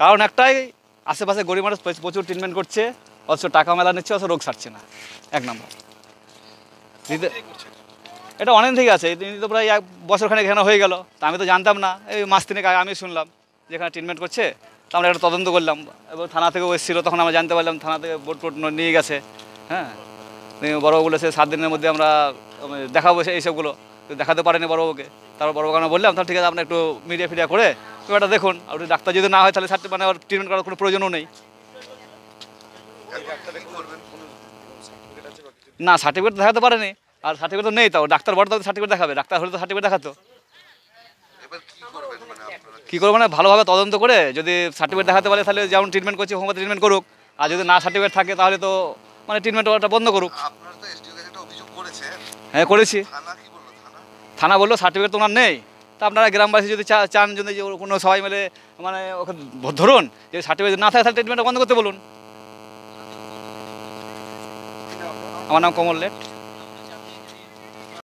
কারণ একটাই আশেপাশে গরিব মানুষ প্রচুর ট্রিটমেন্ট করছে অথচ টাকা মেলা নিচ্ছে অথচ রোগ সারছে না এক নম্বর এটা অনেক থেকে আছে তো প্রায় এক বছরখানেক এখানে হয়ে গেল তা আমি তো জানতাম না এই মাস তিনেক আগে আমি শুনলাম যেখানে ট্রিটমেন্ট করছে তা আমরা একটা তদন্ত করলাম এবং থানা থেকেও এসেছিলো তখন আমরা জানতে পারলাম থানা থেকে বোট টোট নিয়ে গেছে হ্যাঁ বড় বলেছে সাত দিনের মধ্যে আমরা দেখাবো এইসবগুলো দেখাতে পারেনি বড়োবাবুকে তারপর বড়বাবু বললাম তাহলে ঠিক আছে আপনার একটু মিডিয়া ফিডিয়া করে ওটা দেখুন আর ডাক্তার যদি না হয় তাহলে সার্টি মানে ট্রিটমেন্ট করার কোনো প্রয়োজনও নেই না সার্টিফিকেট দেখাতে পারেনি আর সার্টিফিকেট তো নেই তাও ডাক্তার বড় সার্টিফিকেট দেখাবে ডাক্তার হলে তো সার্টিফিকেট দেখাতো কী করবো মানে ভালোভাবে তদন্ত করে যদি সার্টিফিকেট দেখাতে পারে তাহলে যেমন ট্রিটমেন্ট করছি হোমোপ্যাথি ট্রিটমেন্ট করুক আর যদি না সার্টিফিকেট থাকে তাহলে তো মানে ট্রিটমেন্ট বন্ধ করুক হ্যাঁ করেছি থানা বললো সার্টিফিকেট তোমার নেই তা আপনারা গ্রামবাসী যদি চান যদি যে কোনো সবাই মিলে মানে ওকে ধরুন যে সার্টিফিকেট না থাকে তাহলে ট্রিটমেন্টটা বন্ধ করতে বলুন আমার নাম কমল লেট